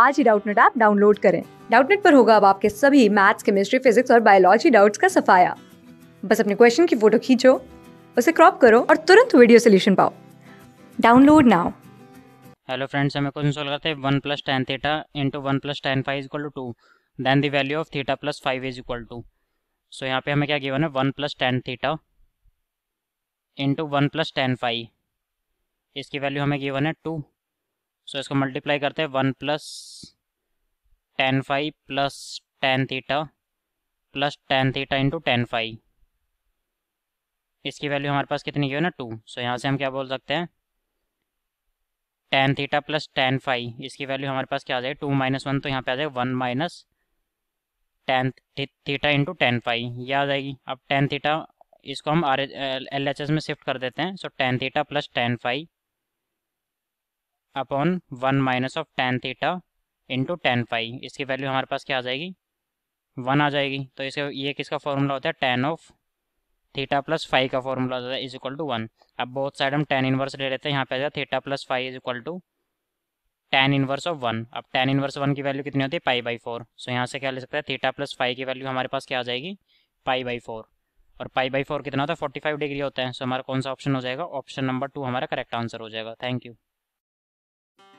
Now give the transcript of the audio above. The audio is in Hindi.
आज ही डाउटनेट ऐप डाउनलोड करें डाउटनेट पर होगा अब आपके सभी मैथ्स केमिस्ट्री फिजिक्स और बायोलॉजी डाउट्स का सफाया बस अपने क्वेश्चन की फोटो खींचो उसे क्रॉप करो और तुरंत वीडियो सोल्यूशन पाओ डाउनलोड नाउ हेलो फ्रेंड्स हमें क्वेश्चन सोल्व करते हैं one plus tan theta into one plus tan five equal to two then the value of theta plus five is equal to so यहाँ पे हमें क्या गिवन है one plus tan theta into one plus tan five इसकी वैल्यू हमें गिवन है टू सो इसको मल्टीप्लाई करते हैं one plus tan five plus tan theta plus tan theta into tan five इसकी वैल्यू हमारे पास कितनी की है ना टू सो यहाँ से हम क्या बोल सकते हैं tan theta plus tan five इसकी वैल्यू हमारे पास क्या आ जाएगी टू माइनस वन तो यहाँ पे आ जाएगा one minus tan theta into tan five ये आ जाएगी अब टेन थीटा इसको हम आर एल एच एस में शिफ्ट कर देते हैं so tan theta plus tan five upon one minus of tan theta into tan pi इसकी वैल्यू हमारे पास क्या आ जाएगी वन आ जाएगी तो इसका ये किसका फॉर्मूला होता है tan of theta plus five का फॉर्मूला होता है इज इक्वल टू वन अब बहुत साइड हम टेन इनवर्स ले लेते हैं यहाँ पे आ जाए theta plus five is equal to tan inverse of one अब टेन इनवर्स वन की वैल्यू कितनी होती है पाई बाई फोर सो यहाँ से क्या ले सकते हैं थीटा प्लस फाइव की वैल्यू हमारे पास क्या आ जाएगी पाई बाई फोर और पाई बाई फोर कितना होता है फोर्टी फाइव डिग्री होता है सो हमारा कौन सा ऑप्शन हो जाएगा ऑप्शन नंबर टू हमारा करेक्ट आंसर हो जाएगा थैंक यू